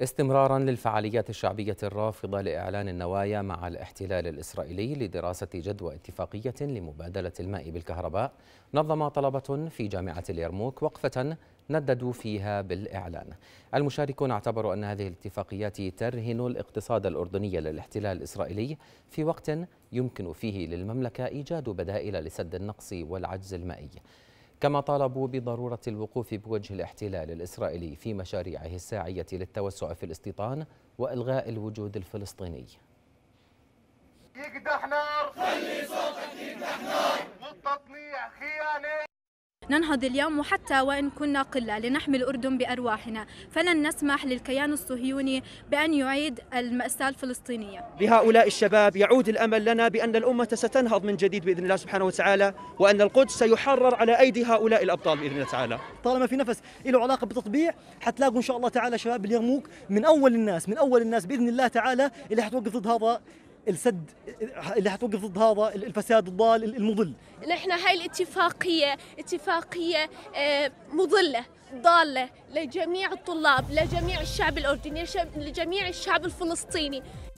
استمرارا للفعاليات الشعبية الرافضة لإعلان النوايا مع الاحتلال الإسرائيلي لدراسة جدوى اتفاقية لمبادلة الماء بالكهرباء نظم طلبة في جامعة اليرموك وقفة نددوا فيها بالإعلان المشاركون اعتبروا أن هذه الاتفاقيات ترهن الاقتصاد الأردني للاحتلال الإسرائيلي في وقت يمكن فيه للمملكة إيجاد بدائل لسد النقص والعجز المائي كما طالبوا بضرورة الوقوف بوجه الاحتلال الإسرائيلي في مشاريعه الساعية للتوسع في الاستيطان وإلغاء الوجود الفلسطيني يقدح نار خلي صوتك يقدح نار والتطنيع خيانه ننهض اليوم وحتى وإن كنا قلة لنحمي الأردن بأرواحنا فلن نسمح للكيان الصهيوني بأن يعيد المأساة الفلسطينية بهؤلاء الشباب يعود الأمل لنا بأن الأمة ستنهض من جديد بإذن الله سبحانه وتعالى وأن القدس سيحرر على أيدي هؤلاء الأبطال بإذن الله تعالى طالما في نفس له علاقة بتطبيع حتلاقوا إن شاء الله تعالى شباب اليرموك من أول الناس من أول الناس بإذن الله تعالى اللي حتوقف ضد هذا السد اللي حتوقف ضد هذا الفساد الضال المضل نحن هاي الاتفاقية اتفاقية آه، مضلة ضالة لجميع الطلاب لجميع الشعب الأردني لجميع الشعب الفلسطيني